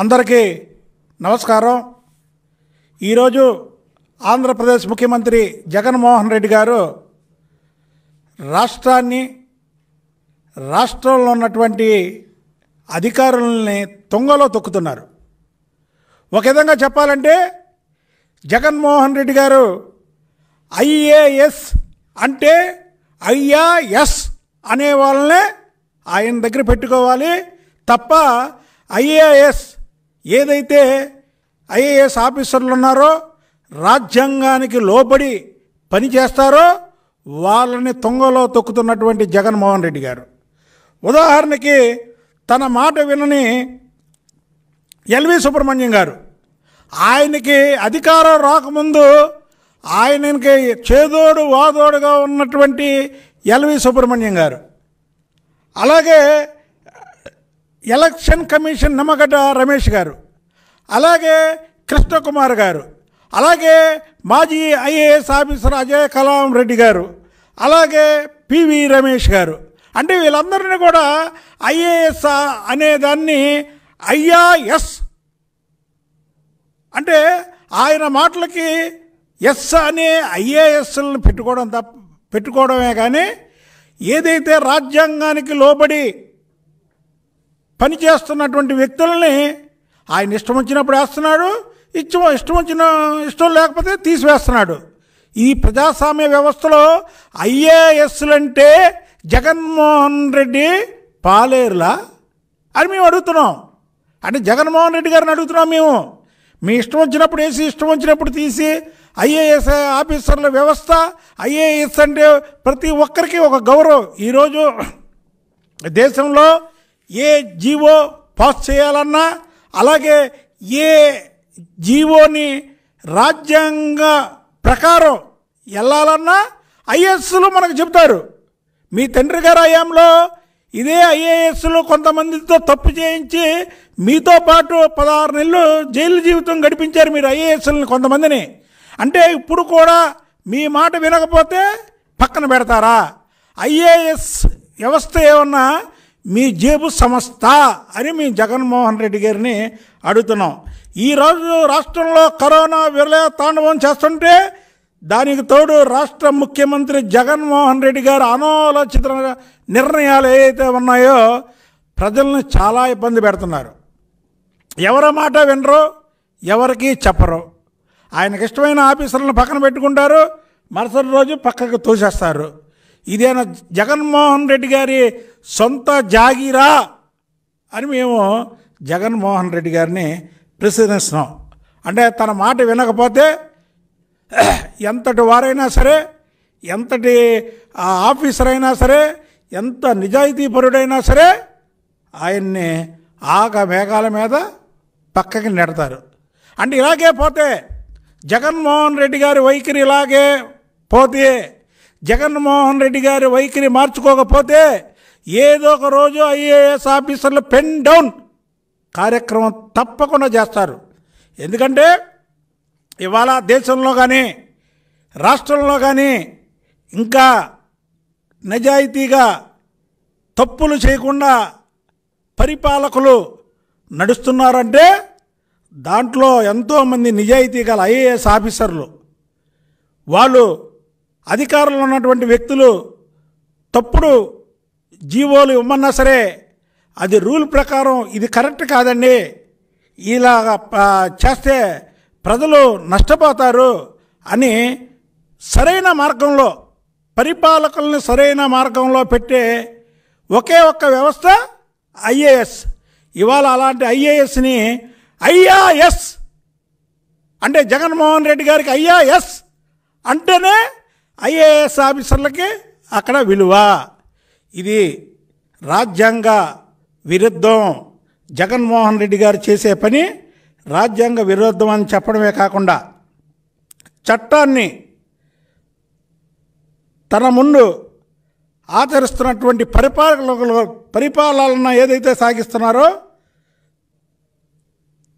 అందరికీ నమస్కారం ఈరోజు ఆంధ్రప్రదేశ్ ముఖ్యమంత్రి జగన్మోహన్ రెడ్డి గారు రాష్ట్రాన్ని రాష్ట్రంలో ఉన్నటువంటి అధికారులని తొంగలో తొక్కుతున్నారు ఒక విధంగా చెప్పాలంటే జగన్మోహన్ రెడ్డి గారు ఐఏఎస్ అంటే ఐఆర్ఎస్ అనే వాళ్ళనే ఆయన దగ్గర పెట్టుకోవాలి తప్ప ఐఏఎస్ ఏదైతే ఐఏఎస్ ఆఫీసర్లు ఉన్నారో రాజ్యాంగానికి లోబడి పనిచేస్తారో వాళ్ళని తొంగలో తొక్కుతున్నటువంటి జగన్మోహన్ రెడ్డి గారు ఉదాహరణకి తన మాట వినని ఎల్వి సుబ్రహ్మణ్యం గారు ఆయనకి అధికారం రాకముందు ఆయనకి చేదోడు వాదోడుగా ఉన్నటువంటి ఎల్వి సుబ్రహ్మణ్యం గారు అలాగే ఎలక్షన్ కమిషన్ నమ్మగడ్డ రమేష్ గారు అలాగే కృష్ణకుమార్ గారు అలాగే మాజీ ఐఏఎస్ ఆఫీసర్ అజయ్ కలాం రెడ్డి గారు అలాగే పివి రమేష్ గారు అంటే వీళ్ళందరినీ కూడా ఐఏఎస్ అనే దాన్ని ఐఆఎస్ అంటే ఆయన మాటలకి ఎస్ అనే ఐఏఎస్లను పెట్టుకోవడం తప్ప పెట్టుకోవడమే కానీ ఏదైతే రాజ్యాంగానికి లోబడి పని చేస్తున్నటువంటి వ్యక్తుల్ని ఆయన ఇష్టం వచ్చినప్పుడు వేస్తున్నాడు ఇష్టం ఇష్టం వచ్చిన ఇష్టం లేకపోతే తీసివేస్తున్నాడు ఈ ప్రజాస్వామ్య వ్యవస్థలో ఐఏఎస్లంటే జగన్మోహన్ రెడ్డి పాలేరులా అని మేము అడుగుతున్నాం అంటే జగన్మోహన్ రెడ్డి గారిని అడుగుతున్నాం మేము మీ ఇష్టం వచ్చినప్పుడు వేసి ఇష్టం వచ్చినప్పుడు తీసి ఐఏఎస్ ఆఫీసర్ల వ్యవస్థ ఐఏఎస్ అంటే ప్రతి ఒక్కరికి ఒక గౌరవం ఈరోజు దేశంలో ఏ జీవో పాస్ చేయాలన్నా అలాగే ఏ జీవోని రాజ్యాంగ ప్రకారం వెళ్ళాలన్నా ఐఏఎస్లు మనకు చెబుతారు మీ తండ్రి గారు హయాంలో ఇదే ఐఏఎస్లో కొంతమందితో తప్పు చేయించి మీతో పాటు పదహారు నెలలు జైలు జీవితం గడిపించారు మీరు ఐఏఎస్లని కొంతమందిని అంటే ఇప్పుడు కూడా మీ మాట వినకపోతే పక్కన పెడతారా ఐఏఎస్ వ్యవస్థ ఏమన్నా మీ జేబు సంస్థ అని మేము జగన్మోహన్ రెడ్డి గారిని అడుగుతున్నాం ఈరోజు రాష్ట్రంలో కరోనా విలయ తాండవం చేస్తుంటే దానికి తోడు రాష్ట్ర ముఖ్యమంత్రి జగన్మోహన్ రెడ్డి గారు అనాలోచిత నిర్ణయాలు ఏవైతే ఉన్నాయో ప్రజల్ని చాలా ఇబ్బంది పెడుతున్నారు ఎవరి మాట వినరు ఎవరికి చెప్పరు ఆయనకి ఇష్టమైన ఆఫీసర్లను పక్కన పెట్టుకుంటారు మరుసటి రోజు పక్కకు తోసేస్తారు ఇదేనా జగన్మోహన్ రెడ్డి గారి సొంత జాగిరా అని మేము జగన్మోహన్ రెడ్డి గారిని ప్రశ్నిస్తున్నాం అంటే తన మాట వినకపోతే ఎంతటి వారైనా సరే ఎంతటి ఆఫీసర్ అయినా సరే ఎంత నిజాయితీపరుడైనా సరే ఆయన్ని ఆగ మేఘాల మీద పక్కకి నెడతారు అంటే ఇలాగే పోతే జగన్మోహన్ రెడ్డి గారి వైఖరి ఇలాగే పోతే జగన్మోహన్ రెడ్డి గారి వైఖరి మార్చుకోకపోతే ఏదో ఒక రోజు ఐఏఎస్ ఆఫీసర్లు పెన్ డౌన్ కార్యక్రమం తప్పకుండా చేస్తారు ఎందుకంటే ఇవాళ దేశంలో కానీ రాష్ట్రంలో కానీ ఇంకా నిజాయితీగా తప్పులు చేయకుండా పరిపాలకులు నడుస్తున్నారంటే దాంట్లో ఎంతోమంది నిజాయితీ గల ఐఏఎస్ ఆఫీసర్లు వాళ్ళు అధికారంలో ఉన్నటువంటి వ్యక్తులు తప్పుడు జీవోలు ఇవ్వమన్నా సరే అది రూల్ ప్రకారం ఇది కరెక్ట్ కాదండి ఇలా చేస్తే ప్రజలు నష్టపోతారు అని సరైన మార్గంలో పరిపాలకులను సరైన మార్గంలో పెట్టే ఒకే ఒక్క వ్యవస్థ ఐఏఎస్ ఇవాళ అలాంటి ఐఏఎస్ని ఐఆఎస్ అంటే జగన్మోహన్ రెడ్డి గారికి ఐఆఎస్ అంటేనే ఐఏఎస్ ఆఫీసర్లకి అక్కడ విలువ ఇది రాజ్యాంగ విరుద్ధం జగన్మోహన్ రెడ్డి గారు చేసే పని రాజ్యాంగ విరుద్ధం అని చెప్పడమే కాకుండా చట్టాన్ని తన ముందు ఆచరిస్తున్నటువంటి పరిపాలకులు పరిపాలన ఏదైతే సాగిస్తున్నారో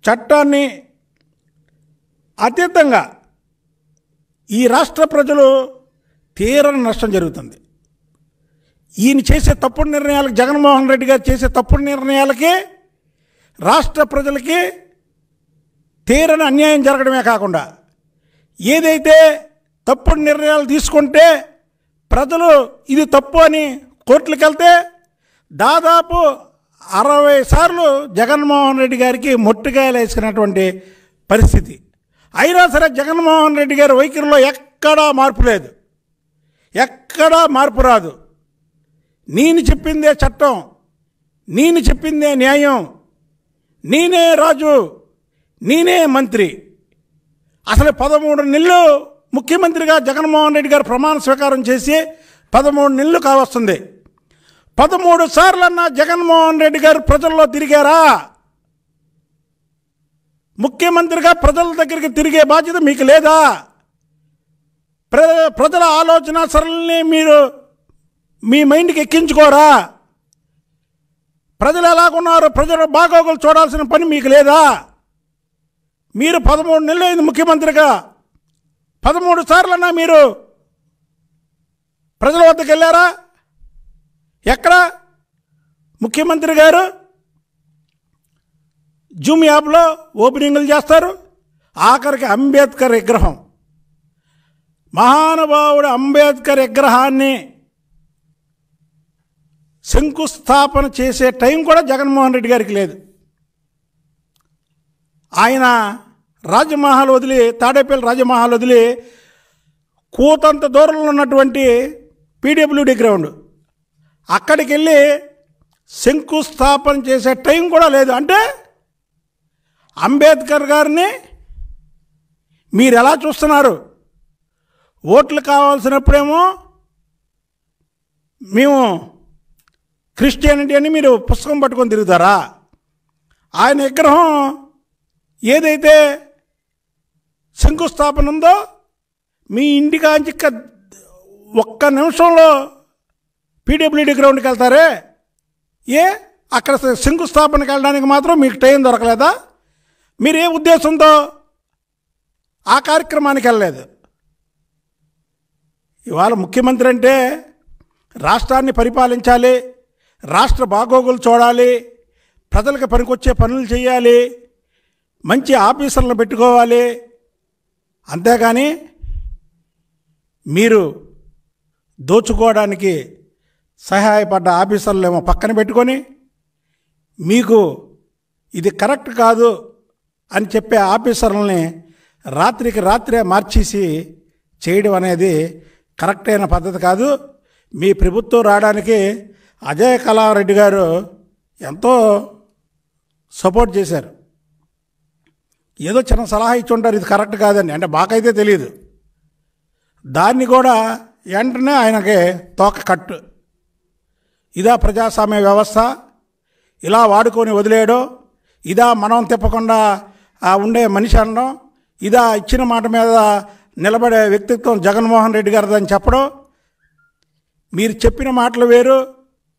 చట్టాన్ని అతీతంగా ఈ రాష్ట్ర ప్రజలు తీరని నష్టం జరుగుతుంది ఈయన చేసే తప్పుడు నిర్ణయాలకు జగన్మోహన్ రెడ్డి గారు చేసే తప్పుడు నిర్ణయాలకి రాష్ట్ర ప్రజలకి తీరని అన్యాయం జరగడమే కాకుండా ఏదైతే తప్పుడు నిర్ణయాలు తీసుకుంటే ప్రజలు ఇది తప్పు అని కోర్టులకు వెళ్తే దాదాపు అరవై సార్లు జగన్మోహన్ రెడ్డి గారికి మొట్టుకాయలు వేసుకున్నటువంటి పరిస్థితి అయినా సరే జగన్మోహన్ రెడ్డి గారి వైఖరిలో ఎక్కడా మార్పు లేదు ఎక్కడా మార్పు రాదు నేను చెప్పిందే చట్టం నేను చెప్పిందే న్యాయం నేనే రాజు నేనే మంత్రి అసలు పదమూడు నెలలు ముఖ్యమంత్రిగా జగన్మోహన్ రెడ్డి గారు ప్రమాణ స్వీకారం చేసి పదమూడు నెలలు కావస్తుంది పదమూడు సార్లన్నా జగన్మోహన్ రెడ్డి గారు ప్రజల్లో తిరిగారా ముఖ్యమంత్రిగా ప్రజల దగ్గరికి తిరిగే బాధ్యత మీకు లేదా ప్రజల ఆలోచన సరళిని మీరు మీ మైండ్కి ఎక్కించుకోరా ప్రజలు ఎలాగున్నారు ప్రజల బాగోగులు చూడాల్సిన పని మీకు లేదా మీరు పదమూడు నెలలు అయింది ముఖ్యమంత్రిగా పదమూడు సార్లన్నా మీరు ప్రజల వద్దకు వెళ్ళారా ఎక్కడ ముఖ్యమంత్రి గారు జూమ్ యాప్లో ఓపెనింగ్లు చేస్తారు ఆఖరికి అంబేద్కర్ విగ్రహం మహానుభావుడు అంబేద్కర్ విగ్రహాన్ని శంకుస్థాపన చేసే టైం కూడా జగన్మోహన్ రెడ్డి గారికి లేదు ఆయన రాజమహల్ వదిలి తాడేపల్లి రాజమహల్ వదిలి కూతంత దూరంలో ఉన్నటువంటి పీడబ్ల్యూడీ గ్రౌండ్ అక్కడికి వెళ్ళి శంకుస్థాపన చేసే టైం కూడా లేదు అంటే అంబేద్కర్ గారిని మీరు ఎలా చూస్తున్నారు ఓట్లు కావాల్సినప్పుడేమో మేము క్రిస్టియానిటీ అని మీరు పుస్తకం పట్టుకొని తిరుగుతారా ఆయన విగ్రహం ఏదైతే శంకుస్థాపన ఉందో మీ ఇంటికాంచి ఒక్క నిమిషంలో పీడబ్ల్యూడీ గ్రౌండ్కి వెళ్తారే ఏ అక్కడ శంకుస్థాపనకి వెళ్ళడానికి మాత్రం మీకు టైం దొరకలేదా మీరు ఏ ఉద్దేశంతో ఆ కార్యక్రమానికి వెళ్ళలేదు ఇవాళ ముఖ్యమంత్రి అంటే రాష్ట్రాన్ని పరిపాలించాలి రాష్ట్ర బాగోగులు చూడాలి ప్రజలకు పనికొచ్చే పనులు చేయాలి మంచి ఆఫీసర్లను పెట్టుకోవాలి అంతేగాని మీరు దోచుకోవడానికి సహాయపడ్డ ఆఫీసర్లు ఏమో పక్కన పెట్టుకొని మీకు ఇది కరెక్ట్ కాదు అని చెప్పే ఆఫీసర్లని రాత్రికి రాత్రే మార్చేసి చేయడం అనేది కరెక్ట్ అయిన పద్ధతి కాదు మీ ప్రభుత్వం రావడానికి అజయ్ కళారెడ్డి గారు ఎంతో సపోర్ట్ చేశారు ఏదో చిన్న సలహా ఇచ్చి ఉంటారు ఇది కరెక్ట్ కాదని అంటే మాకైతే తెలియదు దాన్ని కూడా వెంటనే ఆయనకి తోక కట్టు ఇదా ప్రజాస్వామ్య వ్యవస్థ ఇలా వాడుకొని వదిలేయడం ఇదా మనం తిప్పకుండా ఉండే మనిషి అనడం ఇదా ఇచ్చిన మాట మీద నిలబడే వ్యక్తిత్వం జగన్మోహన్ రెడ్డి గారిదని చెప్పడం మీరు చెప్పిన మాటలు వేరు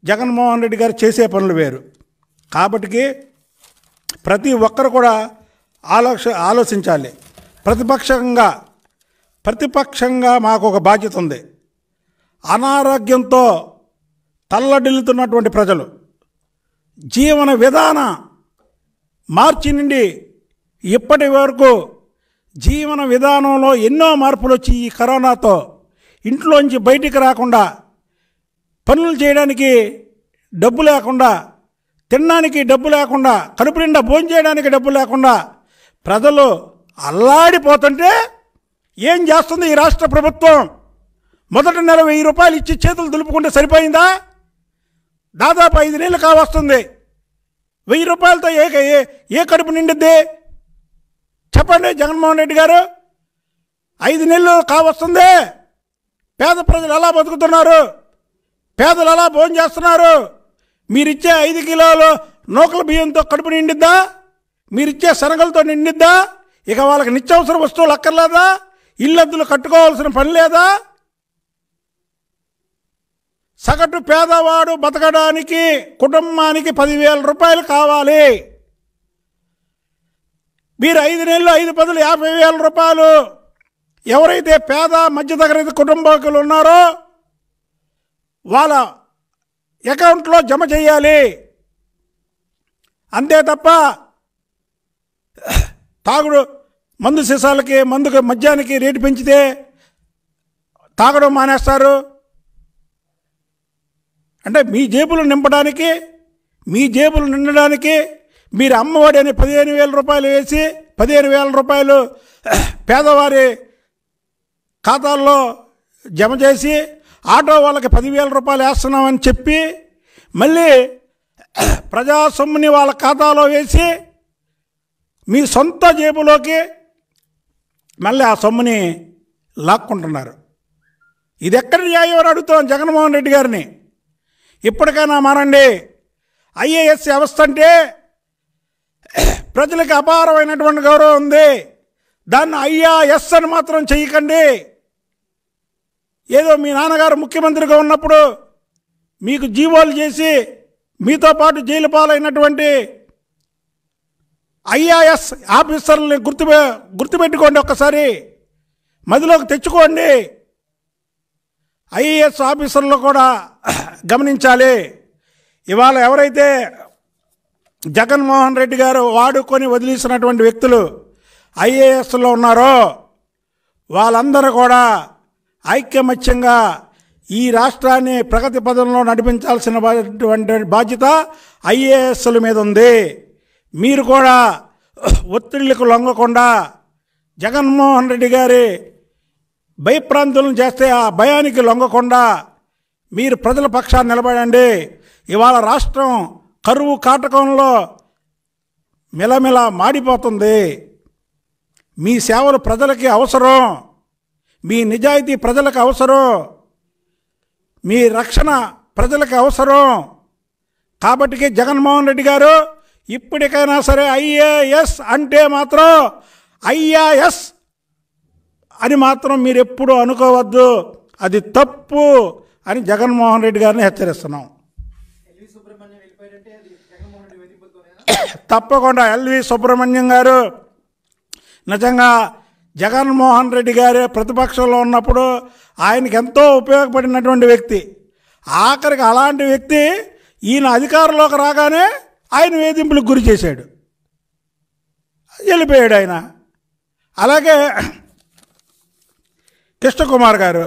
జగన్మోహన్ రెడ్డి గారు చేసే పనులు వేరు కాబట్టి ప్రతి ఒక్కరు కూడా ఆలోచ ఆలోచించాలి ప్రతిపక్షంగా ప్రతిపక్షంగా మాకు ఒక బాధ్యత ఉంది అనారోగ్యంతో తల్లడిల్లుతున్నటువంటి ప్రజలు జీవన విధాన మార్చి నుండి ఇప్పటి వరకు జీవన విధానంలో ఎన్నో మార్పులు వచ్చి ఈ కరోనాతో ఇంట్లోంచి బయటికి రాకుండా పనులు చేయడానికి డబ్బు లేకుండా తినడానికి డబ్బు లేకుండా కడుపు నిండా భోంచేయడానికి డబ్బు లేకుండా ప్రజలు అల్లాడిపోతుంటే ఏం చేస్తుంది ఈ రాష్ట్ర ప్రభుత్వం మొదటి నెల వెయ్యి రూపాయలు ఇచ్చి చేతులు దులుపుకుంటే సరిపోయిందా దాదాపు ఐదు నెలలు కావస్తుంది వెయ్యి రూపాయలతో ఏ ఏ కడుపు నిండుద్ది చెప్పండి జగన్మోహన్ రెడ్డి గారు ఐదు నెలలు కావస్తుంది పేద ప్రజలు ఎలా బతుకుతున్నారు పేదలు అలా భోజనం చేస్తున్నారు మీరిచ్చే ఐదు కిలోలు నూకల బియ్యంతో కడుపు నిండిద్దా మీరిచ్చే శనగలతో నిండిద్దా ఇక వాళ్ళకి నిత్యావసర వస్తువులు అక్కర్లేదా ఇల్లద్దులు కట్టుకోవాల్సిన పని లేదా సగటు పేదవాడు బతకడానికి కుటుంబానికి పదివేల రూపాయలు కావాలి మీరు ఐదు నెలలు ఐదు పదులు యాభై వేల రూపాయలు ఎవరైతే పేద మధ్యతరగతి కుటుంబాలు ఉన్నారో వాళ్ళ అకౌంట్లో జమ చేయాలి అంతే తప్ప తాగుడు మందు సీసాలకి మందుకు మద్యానికి రేటు పెంచితే తాగడం మానేస్తారు అంటే మీ జేబులు నింపడానికి మీ జేబులు నిండడానికి మీరు అమ్మఒడి అని పదిహేను వేల రూపాయలు వేసి పదిహేను వేల రూపాయలు పేదవారి ఖాతాల్లో జమ చేసి ఆటో వాళ్ళకి పదివేల రూపాయలు వేస్తున్నామని చెప్పి మళ్ళీ ప్రజా సొమ్ముని వాళ్ళ ఖాతాలో వేసి మీ సొంత జేబులోకి మళ్ళీ ఆ సొమ్ముని లాక్కుంటున్నారు ఇది ఎక్కడ న్యాయవారు అడుగుతాం జగన్మోహన్ రెడ్డి గారిని ఇప్పటికైనా మారండి ఐఏఎస్ వ్యవస్థ అంటే ప్రజలకు అపారమైనటువంటి గౌరవం ఉంది దాన్ని ఐఆర్ఎస్ అని మాత్రం చేయకండి ఏదో మీ నాన్నగారు ముఖ్యమంత్రిగా ఉన్నప్పుడు మీకు జీవోలు చేసి మీతో పాటు జైలు పాలైనటువంటి ఐఆర్ఎస్ ఆఫీసర్లని గుర్తు గుర్తుపెట్టుకోండి ఒక్కసారి మదిలోకి తెచ్చుకోండి ఐఏఎస్ ఆఫీసర్లు కూడా గమనించాలి ఇవాళ ఎవరైతే జగన్మోహన్ రెడ్డి గారు వాడుకొని వదిలేసినటువంటి వ్యక్తులు ఐఏఎస్లో ఉన్నారో వాళ్ళందరూ కూడా ఐక్యమత్యంగా ఈ రాష్ట్రాన్ని ప్రగతి పదంలో నడిపించాల్సిన బాధ్యత ఐఏఎస్ల మీద ఉంది మీరు కూడా ఒత్తిళ్లకు లొంగకుండా జగన్మోహన్ రెడ్డి గారి భయప్రాంతులను చేస్తే ఆ భయానికి లొంగకుండా మీరు ప్రజల పక్షాన్ని నిలబడండి ఇవాళ రాష్ట్రం కరువు కాటకంలో మెలమెల మాడిపోతుంది మీ సేవలు ప్రజలకి అవసరం మీ నిజాయితీ ప్రజలకు అవసరం మీ రక్షణ ప్రజలకు అవసరం కాబట్టి జగన్మోహన్ రెడ్డి గారు ఇప్పటికైనా సరే ఐఏఎస్ అంటే మాత్రం ఐఏఎస్ అని మాత్రం మీరు ఎప్పుడూ అనుకోవద్దు అది తప్పు అని జగన్మోహన్ రెడ్డి గారిని హెచ్చరిస్తున్నాం తప్పకుండా ఎల్వి సుబ్రహ్మణ్యం గారు నిజంగా జగన్మోహన్ రెడ్డి గారే ప్రతిపక్షంలో ఉన్నప్పుడు ఆయనకి ఎంతో ఉపయోగపడినటువంటి వ్యక్తి ఆఖరికి అలాంటి వ్యక్తి ఈయన అధికారంలోకి రాగానే ఆయన వేధింపులకు గురి చేశాడు వెళ్ళిపోయాడు ఆయన అలాగే కృష్ణకుమార్ గారు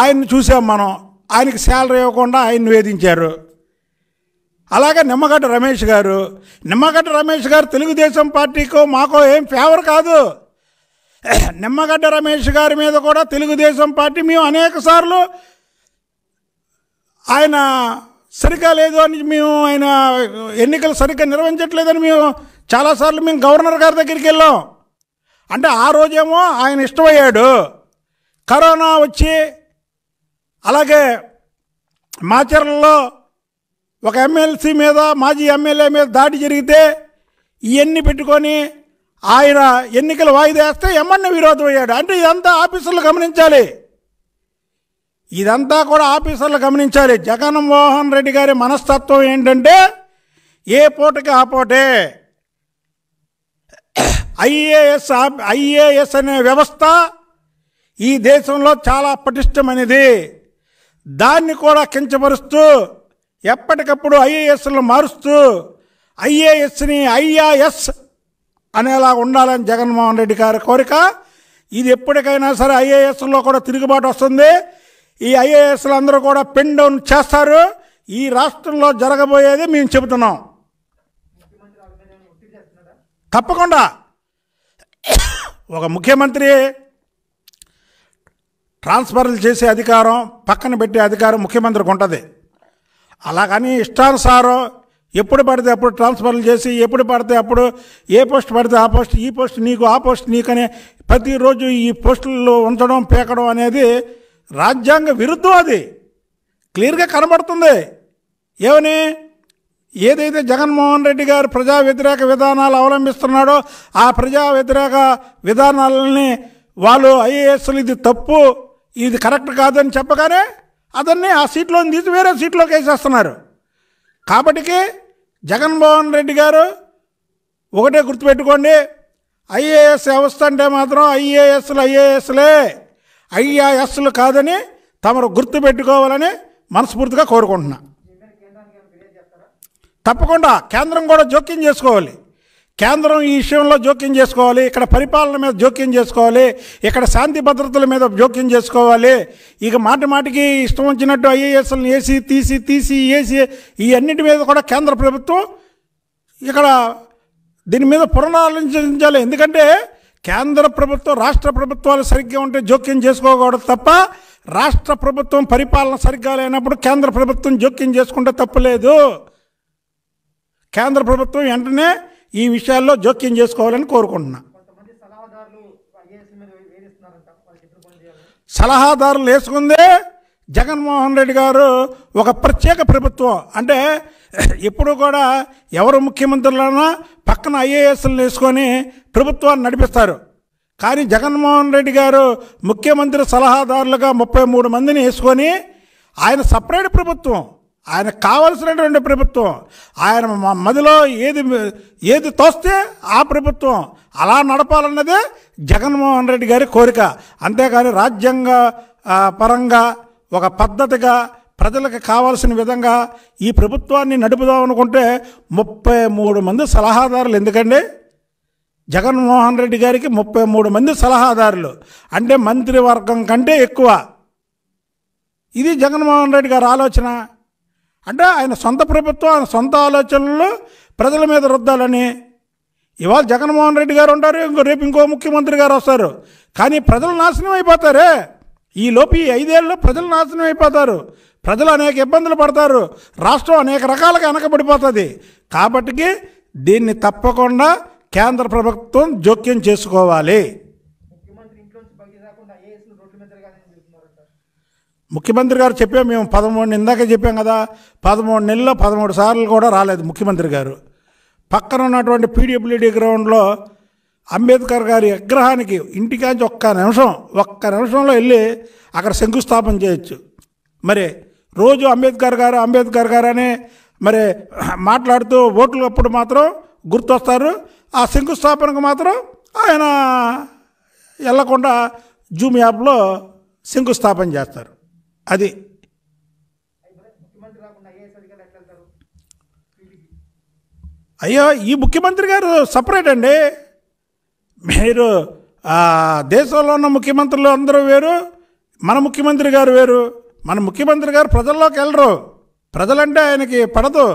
ఆయన్ని చూసాం మనం ఆయనకి శాలరీ ఇవ్వకుండా ఆయన్ని వేధించారు అలాగే నిమ్మగడ్డ రమేష్ గారు నిమ్మగడ్డ రమేష్ గారు తెలుగుదేశం పార్టీకో మాకో ఏం ఫేవర్ కాదు నిమ్మగడ్డ రమేష్ గారి మీద కూడా తెలుగుదేశం పార్టీ మేము అనేక సార్లు ఆయన సరిగా లేదు అని మేము ఆయన ఎన్నికలు సరిగ్గా నిర్వహించట్లేదని మేము చాలాసార్లు మేము గవర్నర్ గారి దగ్గరికి వెళ్ళాం అంటే ఆ రోజేమో ఆయన ఇష్టమయ్యాడు కరోనా వచ్చి అలాగే మాచర్లలో ఒక ఎమ్మెల్సీ మీద మాజీ ఎమ్మెల్యే మీద దాడి జరిగితే ఇవన్నీ పెట్టుకొని ఆయన ఎన్నికలు వాయిదా వేస్తే ఎమ్మెల్యే విరోధం అయ్యాడు అంటే ఇదంతా ఆఫీసర్లు గమనించాలి ఇదంతా కూడా ఆఫీసర్లు గమనించాలి జగన్మోహన్ రెడ్డి గారి మనస్తత్వం ఏంటంటే ఏ పూటకి ఆ పోటే ఐఏఎస్ ఐఏఎస్ అనే వ్యవస్థ ఈ దేశంలో చాలా పటిష్టమైనది దాన్ని కూడా కించపరుస్తూ ఎప్పటికప్పుడు ఐఏఎస్లు మారుస్తూ ఐఏఎస్ని ఐఆఎస్ అనేలా ఉండాలని జగన్మోహన్ రెడ్డి గారి కోరిక ఇది ఎప్పటికైనా సరే ఐఏఎస్లో కూడా తిరుగుబాటు వస్తుంది ఈ ఐఏఎస్లు అందరూ కూడా పెన్ డౌన్ చేస్తారు ఈ రాష్ట్రంలో జరగబోయేది మేము చెబుతున్నాం తప్పకుండా ఒక ముఖ్యమంత్రి ట్రాన్స్ఫర్లు చేసే అధికారం పక్కన పెట్టే అధికారం ముఖ్యమంత్రికి ఉంటుంది అలాగని ఇష్టానుసారం ఎప్పుడు పడితే అప్పుడు ట్రాన్స్ఫర్లు చేసి ఎప్పుడు పడితే అప్పుడు ఏ పోస్ట్ పడితే ఆ పోస్ట్ ఈ పోస్ట్ నీకు ఆ పోస్ట్ నీకనే ప్రతిరోజు ఈ పోస్టుల్లో ఉంచడం పేకడం అనేది రాజ్యాంగ విరుద్ధం అది క్లియర్గా కనబడుతుంది ఏమని ఏదైతే జగన్మోహన్ రెడ్డి గారు ప్రజా వ్యతిరేక విధానాలు అవలంబిస్తున్నాడో ఆ ప్రజా వ్యతిరేక విధానాలని వాళ్ళు ఐఏఎస్లు ఇది తప్పు ఇది కరెక్ట్ కాదని చెప్పగానే అతన్ని ఆ సీట్లో తీసి వేరే సీట్లోకి వేసేస్తున్నారు కాబట్టికే జగన్మోహన్ రెడ్డి గారు ఒకటే గుర్తుపెట్టుకోండి ఐఏఎస్ వ్యవస్థ అంటే మాత్రం ఐఏఎస్లు ఐఏఎస్లే ఐఏఎస్లు కాదని తమరు గుర్తుపెట్టుకోవాలని మనస్ఫూర్తిగా కోరుకుంటున్నా తప్పకుండా కేంద్రం కూడా జోక్యం చేసుకోవాలి కేంద్రం ఈ విషయంలో జోక్యం చేసుకోవాలి ఇక్కడ పరిపాలన మీద జోక్యం చేసుకోవాలి ఇక్కడ శాంతి భద్రతల మీద జోక్యం చేసుకోవాలి ఇక మాట మాటికి ఇష్టం వచ్చినట్టు ఐఏఎస్ఎల్ని ఏసి తీసి తీసి ఏసి ఈ అన్నిటి మీద కూడా కేంద్ర ప్రభుత్వం ఇక్కడ దీని మీద పునరాలోచించాలి ఎందుకంటే కేంద్ర ప్రభుత్వం రాష్ట్ర ప్రభుత్వాలు సరిగ్గా ఉంటే జోక్యం చేసుకోకూడదు తప్ప రాష్ట్ర ప్రభుత్వం పరిపాలన సరిగ్గా లేనప్పుడు కేంద్ర ప్రభుత్వం జోక్యం చేసుకుంటే తప్పలేదు కేంద్ర ప్రభుత్వం వెంటనే ఈ విషయాల్లో జోక్యం చేసుకోవాలని కోరుకుంటున్నా సలహాదారులు వేసుకుందే జగన్మోహన్ రెడ్డి గారు ఒక ప్రత్యేక ప్రభుత్వం అంటే ఎప్పుడు కూడా ఎవరు ముఖ్యమంత్రులైనా పక్కన ఐఏఎస్లు వేసుకొని ప్రభుత్వాన్ని నడిపిస్తారు కానీ జగన్మోహన్ రెడ్డి గారు ముఖ్యమంత్రి సలహాదారులుగా ముప్పై మూడు మందిని వేసుకొని ఆయన సపరేట్ ప్రభుత్వం ఆయన కావలసినటువంటి ప్రభుత్వం ఆయన మదిలో ఏది ఏది తోస్తే ఆ ప్రభుత్వం అలా నడపాలన్నదే జగన్మోహన్ రెడ్డి గారి కోరిక అంతేకాని రాజ్యాంగ పరంగా ఒక పద్ధతిగా ప్రజలకు కావాల్సిన విధంగా ఈ ప్రభుత్వాన్ని నడుపుదాం అనుకుంటే ముప్పై మూడు మంది సలహాదారులు ఎందుకండి జగన్మోహన్ రెడ్డి గారికి ముప్పై మూడు మంది సలహాదారులు అంటే మంత్రివర్గం కంటే ఎక్కువ ఇది జగన్మోహన్ రెడ్డి గారి ఆలోచన అంటే ఆయన సొంత ప్రభుత్వం ఆయన సొంత ఆలోచనలు ప్రజల మీద రుద్దాలని ఇవాళ జగన్మోహన్ రెడ్డి గారు ఉంటారు ఇంకో రేపు ఇంకో ముఖ్యమంత్రి గారు వస్తారు కానీ ప్రజలు నాశనం అయిపోతారే ఈ లోపు ఈ ఐదేళ్ళలో ప్రజలు నాశనం అయిపోతారు ప్రజలు అనేక ఇబ్బందులు పడతారు రాష్ట్రం అనేక రకాలుగా వెనకబడిపోతుంది కాబట్టి దీన్ని తప్పకుండా కేంద్ర ప్రభుత్వం జోక్యం చేసుకోవాలి ముఖ్యమంత్రి గారు చెప్పే మేము పదమూడు ఇందాక చెప్పాం కదా పదమూడు నెలల్లో పదమూడు సార్లు కూడా రాలేదు ముఖ్యమంత్రి గారు పక్కన ఉన్నటువంటి పీడబ్ల్యూడీ గ్రౌండ్లో అంబేద్కర్ గారి విగ్రహానికి ఇంటికాంచి ఒక్క నిమిషం ఒక్క నిమిషంలో వెళ్ళి అక్కడ శంకుస్థాపన చేయొచ్చు మరి రోజు అంబేద్కర్ గారు అంబేద్కర్ గారు అని మరి మాట్లాడుతూ ఓట్లు అప్పుడు మాత్రం గుర్తొస్తారు ఆ శంకుస్థాపనకు మాత్రం ఆయన వెళ్లకుండా జూమ్ యాప్లో శంకుస్థాపన చేస్తారు అది అయ్యో ఈ ముఖ్యమంత్రి గారు సపరేట్ అండి మీరు దేశంలో ఉన్న ముఖ్యమంత్రులు అందరూ వేరు మన ముఖ్యమంత్రి గారు వేరు మన ముఖ్యమంత్రి గారు ప్రజల్లోకి వెళ్ళరు ప్రజలంటే ఆయనకి పడదు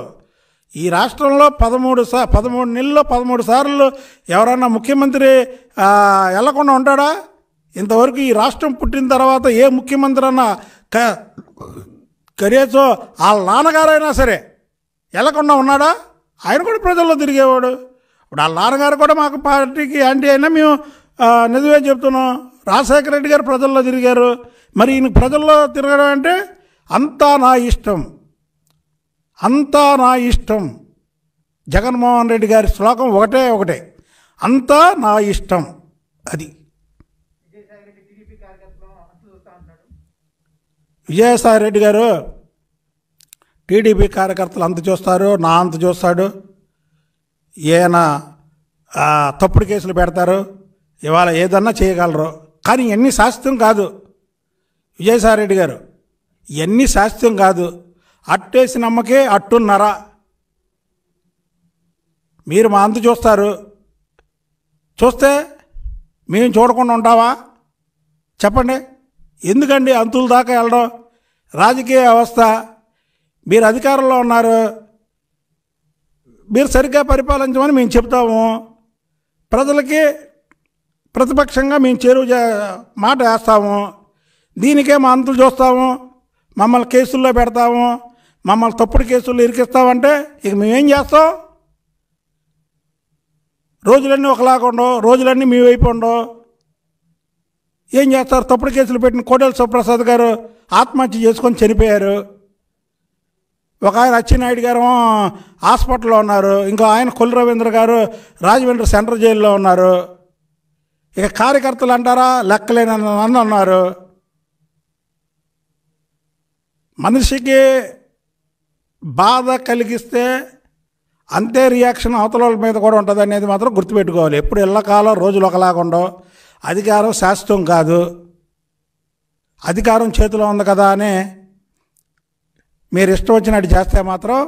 ఈ రాష్ట్రంలో పదమూడు సా పదమూడు నెలల్లో పదమూడు సార్లు ఎవరన్నా ముఖ్యమంత్రి వెళ్ళకుండా ఉంటాడా ఇంతవరకు ఈ రాష్ట్రం పుట్టిన తర్వాత ఏ ముఖ్యమంత్రి అన్నా క కరేచో వాళ్ళ నాన్నగారైనా సరే వెళ్ళకుండా ఉన్నాడా ఆయన కూడా ప్రజల్లో తిరిగేవాడు ఇప్పుడు వాళ్ళ నాన్నగారు కూడా మాకు పార్టీకి అంటే అయినా మేము నిజమే చెప్తున్నాం రాజశేఖర రెడ్డి గారు ప్రజల్లో తిరిగారు మరి ఈయన ప్రజల్లో తిరగడం అంటే అంతా నా ఇష్టం అంతా నా ఇష్టం జగన్మోహన్ రెడ్డి గారి శ్లోకం ఒకటే ఒకటే అంతా నా ఇష్టం అది విజయసాయి రెడ్డి గారు టీడీపీ కార్యకర్తలు అంత చూస్తారు నా అంత చూస్తాడు ఈయన తప్పుడు కేసులు పెడతారు ఇవాళ ఏదన్నా చేయగలరు కానీ ఎన్ని శాస్త్రం కాదు విజయసాయి రెడ్డి గారు ఎన్ని శాస్త్రం కాదు అట్టేసి నమ్మకే అట్టున్నరా మీరు మా అంత చూస్తారు చూస్తే మేము చూడకుండా ఉంటావా చెప్పండి ఎందుకండి అంతుల దాకా వెళ్ళడం రాజకీయ వ్యవస్థ మీరు అధికారంలో ఉన్నారు మీరు సరిగ్గా పరిపాలించమని మేము చెప్తాము ప్రజలకి ప్రతిపక్షంగా మేము చేరువ మాట వేస్తాము దీనికే మా అంతులు చూస్తాము మమ్మల్ని కేసుల్లో పెడతాము మమ్మల్ని తప్పుడు కేసుల్లో ఇరికిస్తామంటే ఇక మేమేం చేస్తాం రోజులన్నీ ఒకలాగా ఉండవు రోజులన్నీ మీ వైపు ఉండవు ఏం చేస్తారు తప్పుడు కేసులు పెట్టిన కోడెల సుప్రసాద్ గారు ఆత్మహత్య చేసుకొని చనిపోయారు ఒక ఆయన అచ్చెన్నాయుడు గారు హాస్పిటల్లో ఉన్నారు ఇంకో ఆయన కొల్లి రవీంద్ర గారు రాజమండ్రి సెంట్రల్ జైల్లో ఉన్నారు ఇక కార్యకర్తలు అంటారా లెక్కలేని మంది ఉన్నారు మనిషికి బాధ కలిగిస్తే అంతే రియాక్షన్ అవతల మీద కూడా ఉంటుంది అనేది మాత్రం గుర్తుపెట్టుకోవాలి ఎప్పుడు కాలం రోజులు ఒకలాగా ఉండవు అధికారం శాశ్వతం కాదు అధికారం చేతిలో ఉంది కదా అని మీరు ఇష్టం వచ్చినట్టు చేస్తే మాత్రం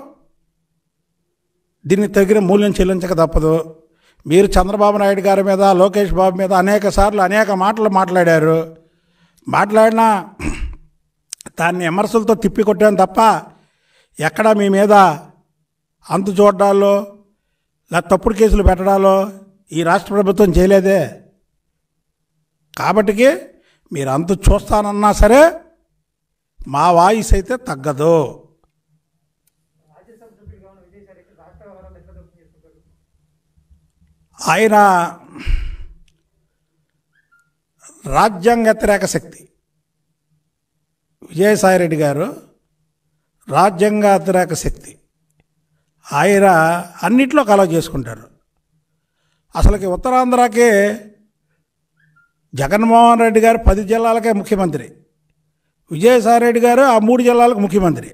దీన్ని తగిన మూల్యం చెల్లించక తప్పదు మీరు చంద్రబాబు నాయుడు గారి మీద లోకేష్ బాబు మీద అనేక సార్లు అనేక మాటలు మాట్లాడారు మాట్లాడినా దాన్ని విమర్శలతో తిప్పికొట్టాను తప్ప ఎక్కడ మీ మీద అంతు చూడడాలో లేకపోతే తప్పుడు కేసులు పెట్టడాలో ఈ రాష్ట్ర ప్రభుత్వం చేయలేదే కాబట్టికి మీరు అంత చూస్తానన్నా సరే మా వాయిస్ అయితే తగ్గదు ఆయన రాజ్యాంగ వ్యతిరేక శక్తి విజయసాయిరెడ్డి గారు రాజ్యాంగ వ్యతిరేక శక్తి ఆయన అన్నిట్లో కలవ చేసుకుంటారు అసలుకి ఉత్తరాంధ్రకే జగన్మోహన్ రెడ్డి గారు పది జిల్లాలకే ముఖ్యమంత్రి విజయసాయి రెడ్డి గారు ఆ మూడు జిల్లాలకు ముఖ్యమంత్రి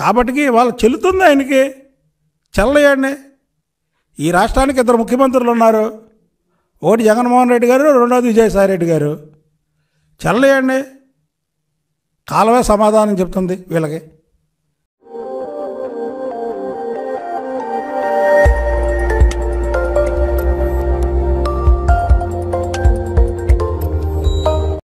కాబట్టి వాళ్ళు చెల్లుతుంది ఆయనకి చెల్లయండి ఈ రాష్ట్రానికి ఇద్దరు ముఖ్యమంత్రులు ఉన్నారు ఒకటి జగన్మోహన్ రెడ్డి గారు రెండోది విజయసాయి రెడ్డి గారు చెల్లయండి కాలమే సమాధానం చెప్తుంది వీళ్ళకి